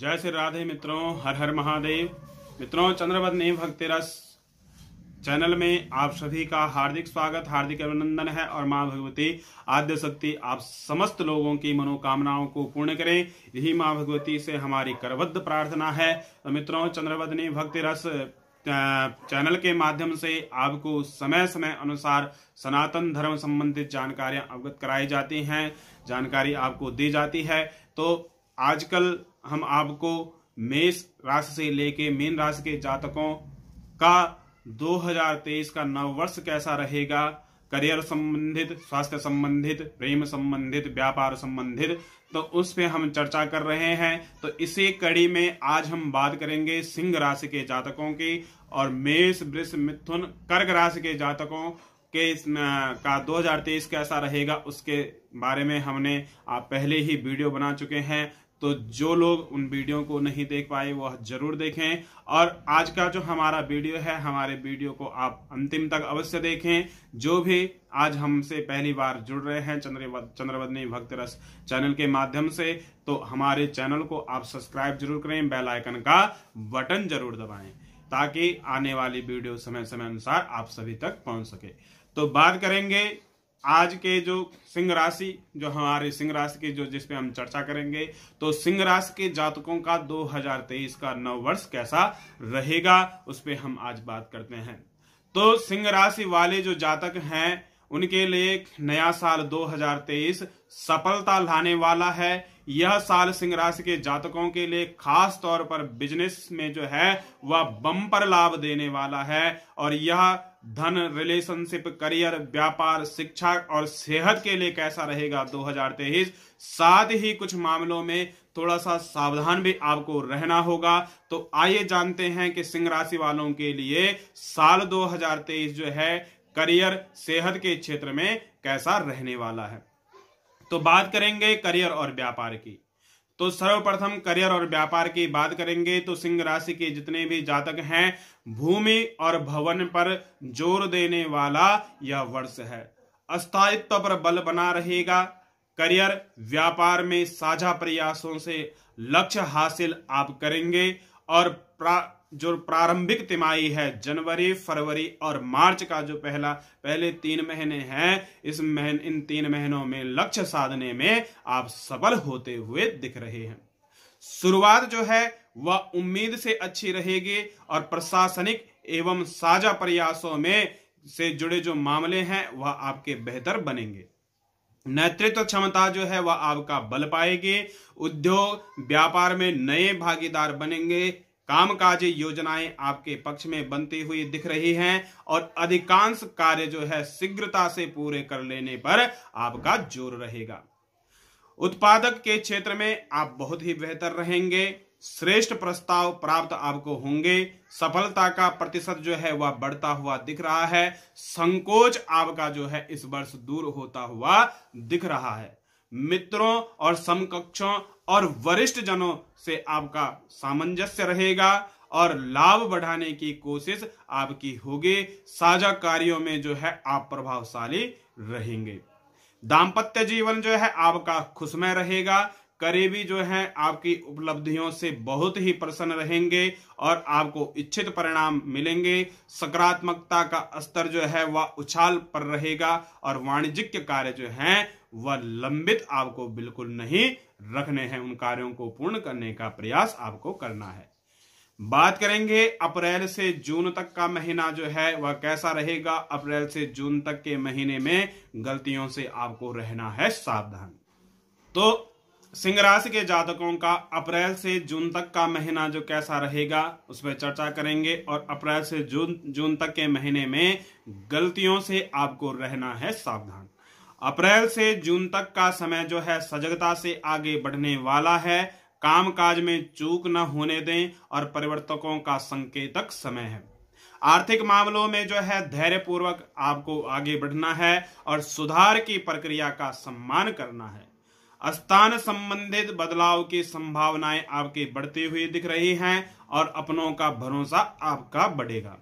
जय श्री राधे मित्रों हर हर महादेव मित्रों चंद्रवत ने भक्तिरस चैनल में आप सभी का हार्दिक स्वागत हार्दिक अभिनंदन है और माँ भगवती आद्य शक्ति आप समस्त लोगों की मनोकामनाओं को पूर्ण करें यही माँ भगवती से हमारी करबद्ध प्रार्थना है तो मित्रों चंद्रवदनी भक्ति रस चैनल के माध्यम से आपको समय समय अनुसार सनातन धर्म संबंधित जानकारियां अवगत कराई जाती हैं जानकारी आपको दी जाती है तो आजकल हम आपको मेष राशि से लेके मीन राशि के जातकों का 2023 का नव वर्ष कैसा रहेगा करियर संबंधित स्वास्थ्य संबंधित प्रेम संबंधित व्यापार संबंधित तो उस पर हम चर्चा कर रहे हैं तो इसी कड़ी में आज हम बात करेंगे सिंह राशि के जातकों की और मेष वृष मिथुन कर्क राशि के जातकों के का 2023 कैसा रहेगा उसके बारे में हमने आप पहले ही वीडियो बना चुके हैं तो जो लोग उन वीडियो को नहीं देख पाए वह जरूर देखें और आज का जो हमारा वीडियो है हमारे वीडियो को आप अंतिम तक अवश्य देखें जो भी आज हमसे पहली बार जुड़ रहे हैं चंद्र चंद्रवदनी भक्त रस चैनल के माध्यम से तो हमारे चैनल को आप सब्सक्राइब जरूर करें बेल आइकन का बटन जरूर दबाएं ताकि आने वाली वीडियो समय समय अनुसार आप सभी तक पहुंच सके तो बात करेंगे आज के जो सिंह राशि जो हमारे सिंह राशि की जो जिस पे हम चर्चा करेंगे तो सिंह राशि के जातकों का 2023 का नव वर्ष कैसा रहेगा उस पर हम आज बात करते हैं तो सिंह राशि वाले जो जातक हैं उनके लिए नया साल 2023 सफलता लाने वाला है यह साल सिंह राशि के जातकों के लिए खास तौर पर बिजनेस में जो है वह बम्पर लाभ देने वाला है और यह धन रिलेशनशिप करियर व्यापार शिक्षा और सेहत के लिए कैसा रहेगा 2023 साथ ही कुछ मामलों में थोड़ा सा सावधान भी आपको रहना होगा तो आइए जानते हैं कि सिंह राशि वालों के लिए साल 2023 जो है करियर सेहत के क्षेत्र में कैसा रहने वाला है तो बात करेंगे करियर और व्यापार की तो सर्वप्रथम करियर और व्यापार की बात करेंगे तो सिंह राशि के जितने भी जातक हैं भूमि और भवन पर जोर देने वाला यह वर्ष है अस्थायित्व पर बल बना रहेगा करियर व्यापार में साझा प्रयासों से लक्ष्य हासिल आप करेंगे और प्रा जो प्रारंभिक तिमाही है जनवरी फरवरी और मार्च का जो पहला पहले तीन महीने हैं इस महीने इन तीन महीनों में लक्ष्य साधने में आप सफल होते हुए दिख रहे हैं शुरुआत जो है वह उम्मीद से अच्छी रहेगी और प्रशासनिक एवं साझा प्रयासों में से जुड़े जो मामले हैं वह आपके बेहतर बनेंगे नेतृत्व क्षमता जो है वह आपका बल पाएगी उद्योग व्यापार में नए भागीदार बनेंगे कामकाज योजनाएं आपके पक्ष में बनती हुई दिख रही हैं और अधिकांश कार्य जो है शीघ्रता से पूरे कर लेने पर आपका जोर रहेगा उत्पादक के क्षेत्र में आप बहुत ही बेहतर रहेंगे श्रेष्ठ प्रस्ताव प्राप्त आपको होंगे सफलता का प्रतिशत जो है वह बढ़ता हुआ दिख रहा है संकोच आपका जो है इस वर्ष दूर होता हुआ दिख रहा है मित्रों और समकक्षों और वरिष्ठ जनों से आपका सामंजस्य रहेगा और लाभ बढ़ाने की कोशिश आपकी होगी साझा कार्यों में जो है आप प्रभावशाली रहेंगे दाम्पत्य जीवन जो है आपका खुशमय रहेगा करीबी जो है आपकी उपलब्धियों से बहुत ही प्रसन्न रहेंगे और आपको इच्छित परिणाम मिलेंगे सकारात्मकता का स्तर जो है वह उछाल पर रहेगा और वाणिज्यिक कार्य जो है वह लंबित आपको बिल्कुल नहीं रखने हैं उन कार्यों को पूर्ण करने का प्रयास आपको करना है बात करेंगे अप्रैल से जून तक का महीना जो है वह कैसा रहेगा अप्रैल से जून तक के महीने में गलतियों से आपको रहना है सावधान तो सिंह राशि के जातकों का अप्रैल से जून तक का महीना जो कैसा रहेगा उस पर चर्चा करेंगे और अप्रैल से जून जून तक के महीने में गलतियों से आपको रहना है सावधान अप्रैल से जून तक का समय जो है सजगता से आगे बढ़ने वाला है कामकाज में चूक न होने दें और परिवर्तकों का संकेतक समय है आर्थिक मामलों में जो है धैर्य पूर्वक आपको आगे बढ़ना है और सुधार की प्रक्रिया का सम्मान करना है स्थान संबंधित बदलाव की संभावनाएं आपके बढ़ती हुई दिख रही हैं और अपनों का भरोसा आपका बढ़ेगा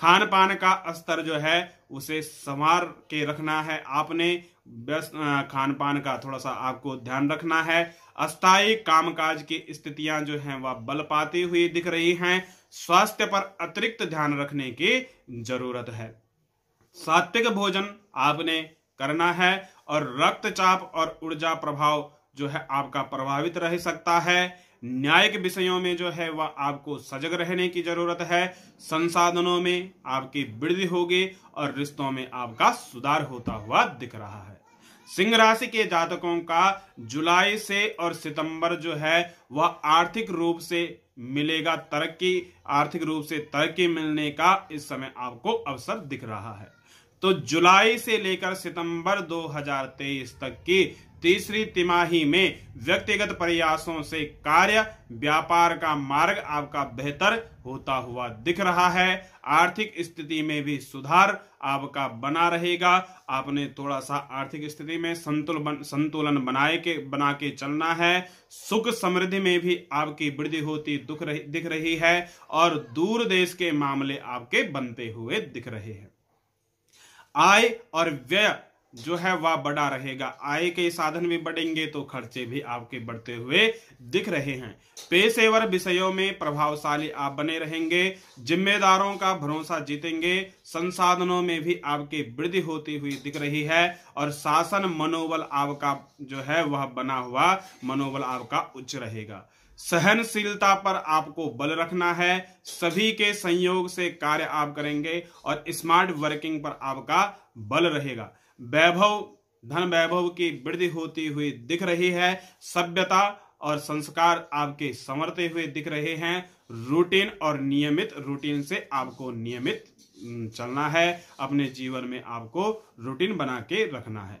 खान पान का स्तर जो है उसे संवार के रखना है आपने व्यस्त खान पान का थोड़ा सा आपको ध्यान रखना है अस्थायी कामकाज की स्थितियां जो हैं वह बल पाती हुई दिख रही हैं स्वास्थ्य पर अतिरिक्त ध्यान रखने की जरूरत है सात्विक भोजन आपने करना है और रक्तचाप और ऊर्जा प्रभाव जो है आपका प्रभावित रह सकता है न्यायिक विषयों में जो है वह आपको सजग रहने की जरूरत है संसाधनों में आपकी वृद्धि होगी और रिश्तों में आपका सुधार होता हुआ दिख रहा है सिंह राशि के जातकों का जुलाई से और सितंबर जो है वह आर्थिक रूप से मिलेगा तरक्की आर्थिक रूप से तरक्की मिलने का इस समय आपको अवसर दिख रहा है तो जुलाई से लेकर सितंबर 2023 तक की तीसरी तिमाही में व्यक्तिगत प्रयासों से कार्य व्यापार का मार्ग आपका बेहतर होता हुआ दिख रहा है आर्थिक स्थिति में भी सुधार आपका बना रहेगा आपने थोड़ा सा आर्थिक स्थिति में संतुलन बन, संतुलन बनाए के बना के चलना है सुख समृद्धि में भी आपकी वृद्धि होती दुख रही दिख रही है और दूर देश के मामले आपके बनते हुए दिख रहे हैं आय और व्यय जो है वह बड़ा रहेगा आय के साधन भी बढ़ेंगे तो खर्चे भी आपके बढ़ते हुए दिख रहे हैं पेशेवर विषयों में प्रभावशाली आप बने रहेंगे जिम्मेदारों का भरोसा जीतेंगे संसाधनों में भी आपकी वृद्धि होती हुई दिख रही है और शासन मनोबल आपका जो है वह बना हुआ मनोबल आपका उच्च रहेगा सहनशीलता पर आपको बल रखना है सभी के संयोग से कार्य आप करेंगे और स्मार्ट वर्किंग पर आपका बल रहेगा वैभव धन वैभव की वृद्धि होती हुई दिख रही है सभ्यता और संस्कार आपके समरते हुए दिख रहे हैं रूटीन और नियमित रूटीन से आपको नियमित चलना है अपने जीवन में आपको रूटीन बना के रखना है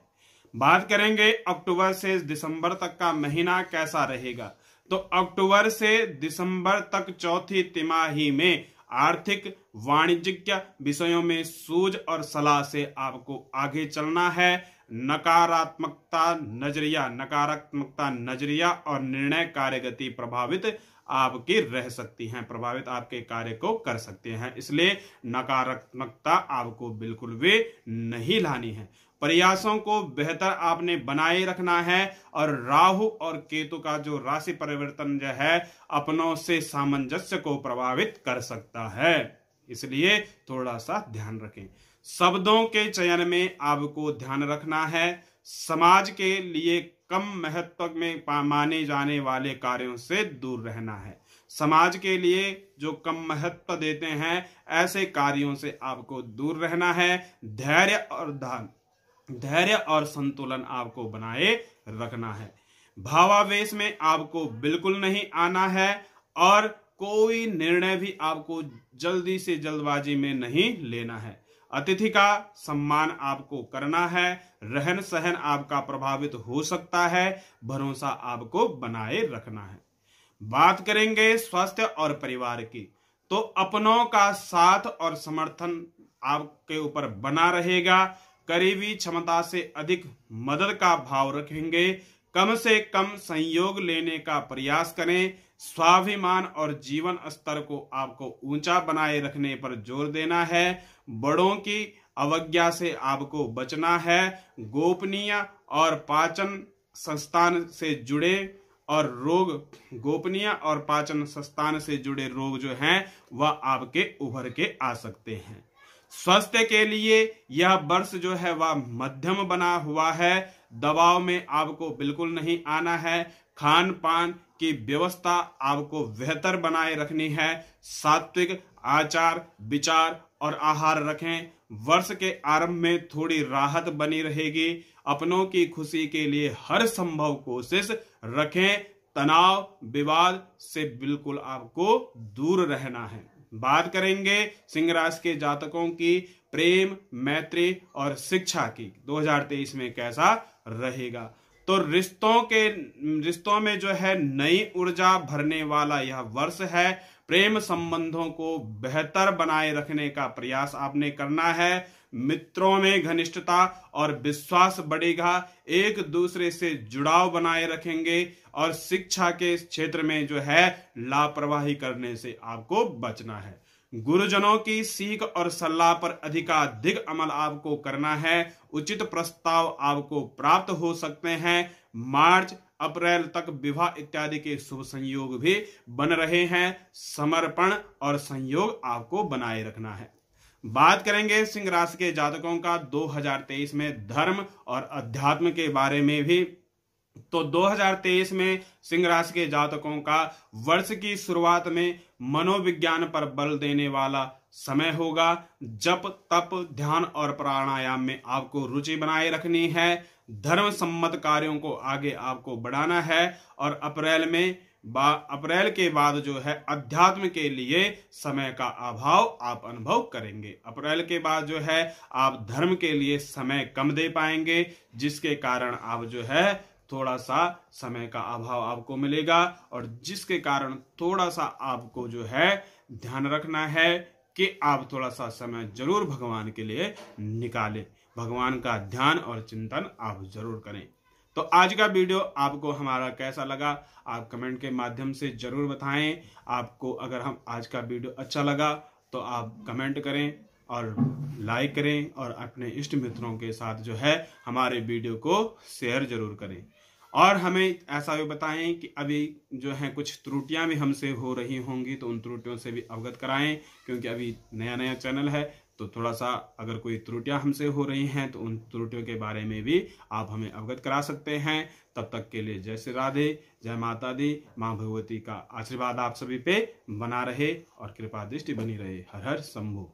बात करेंगे अक्टूबर से दिसंबर तक का महीना कैसा रहेगा तो अक्टूबर से दिसंबर तक चौथी तिमाही में आर्थिक वाणिज्यिक विषयों में सूझ और सलाह से आपको आगे चलना है नकारात्मकता नजरिया नकारात्मकता नजरिया और निर्णय कार्य गति प्रभावित आपकी रह सकती हैं प्रभावित आपके कार्य को कर सकते हैं इसलिए नकारात्मकता आपको बिल्कुल वे नहीं लानी है प्रयासों को बेहतर आपने बनाए रखना है और राहु और केतु का जो राशि परिवर्तन जो है अपनों से सामंजस्य को प्रभावित कर सकता है इसलिए थोड़ा सा ध्यान रखें शब्दों के चयन में आपको ध्यान रखना है समाज के लिए कम महत्व में माने जाने वाले कार्यों से दूर रहना है समाज के लिए जो कम महत्व देते हैं ऐसे कार्यों से आपको दूर रहना है धैर्य और धान धैर्य और संतुलन आपको बनाए रखना है भावावेश में आपको बिल्कुल नहीं आना है और कोई निर्णय भी आपको जल्दी से जल्दबाजी में नहीं लेना है अतिथि का सम्मान आपको करना है रहन सहन आपका प्रभावित हो सकता है भरोसा आपको बनाए रखना है बात करेंगे स्वास्थ्य और परिवार की तो अपनों का साथ और समर्थन आपके ऊपर बना रहेगा करीबी क्षमता से अधिक मदद का भाव रखेंगे कम से कम संयोग लेने का प्रयास करें स्वाभिमान और जीवन स्तर को आपको ऊंचा बनाए रखने पर जोर देना है बड़ों की अवज्ञा से आपको बचना है गोपनीय और पाचन संस्थान से जुड़े और रोग गोपनीय और पाचन संस्थान से जुड़े रोग जो हैं वह आपके उभर के आ सकते हैं स्वास्थ्य के लिए यह वर्ष जो है वह मध्यम बना हुआ है दबाव में आपको बिल्कुल नहीं आना है खान पान की व्यवस्था आपको बेहतर बनाए रखनी है सात्विक आचार विचार और आहार रखें वर्ष के आरंभ में थोड़ी राहत बनी रहेगी अपनों की खुशी के लिए हर संभव कोशिश रखें तनाव विवाद से बिल्कुल आपको दूर रहना है बात करेंगे सिंह राशि के जातकों की प्रेम मैत्री और शिक्षा की 2023 में कैसा रहेगा तो रिश्तों के रिश्तों में जो है नई ऊर्जा भरने वाला यह वर्ष है प्रेम संबंधों को बेहतर बनाए रखने का प्रयास आपने करना है मित्रों में घनिष्ठता और विश्वास बढ़ेगा एक दूसरे से जुड़ाव बनाए रखेंगे और शिक्षा के क्षेत्र में जो है लापरवाही करने से आपको बचना है गुरुजनों की सीख और सलाह पर अधिकाधिक अमल आपको करना है उचित प्रस्ताव आपको प्राप्त हो सकते हैं मार्च अप्रैल तक विवाह इत्यादि के शुभ संयोग भी बन रहे हैं समर्पण और संयोग आपको बनाए रखना है बात करेंगे सिंह राशि के जातकों का 2023 में धर्म और अध्यात्म के बारे में भी तो 2023 में सिंह राशि के जातकों का वर्ष की शुरुआत में मनोविज्ञान पर बल देने वाला समय होगा जप तप ध्यान और प्राणायाम में आपको रुचि बनाए रखनी है धर्म सम्मत कार्यों को आगे आपको बढ़ाना है और अप्रैल में अप्रैल के बाद जो है अध्यात्म के लिए समय का अभाव आप अनुभव करेंगे अप्रैल के बाद जो है आप धर्म के लिए समय कम दे पाएंगे जिसके कारण आप जो है थोड़ा सा समय का अभाव आपको मिलेगा और जिसके कारण थोड़ा सा आपको जो है ध्यान रखना है कि आप थोड़ा सा समय जरूर भगवान के लिए निकालें भगवान का ध्यान और चिंतन आप जरूर करें तो आज का वीडियो आपको हमारा कैसा लगा आप कमेंट के माध्यम से जरूर बताएं आपको अगर हम आज का वीडियो अच्छा लगा तो आप कमेंट करें और लाइक करें और अपने इष्ट मित्रों के साथ जो है हमारे वीडियो को शेयर जरूर करें और हमें ऐसा भी बताएं कि अभी जो है कुछ त्रुटियां भी हमसे हो रही होंगी तो उन त्रुटियों से भी अवगत कराएं क्योंकि अभी नया नया चैनल है तो थोड़ा सा अगर कोई त्रुटियां हमसे हो रही हैं तो उन त्रुटियों के बारे में भी आप हमें अवगत करा सकते हैं तब तक के लिए जय श्री राधे जय माता दी माँ भगवती का आशीर्वाद आप सभी पे बना रहे और कृपा दृष्टि बनी रहे हर हर शंभु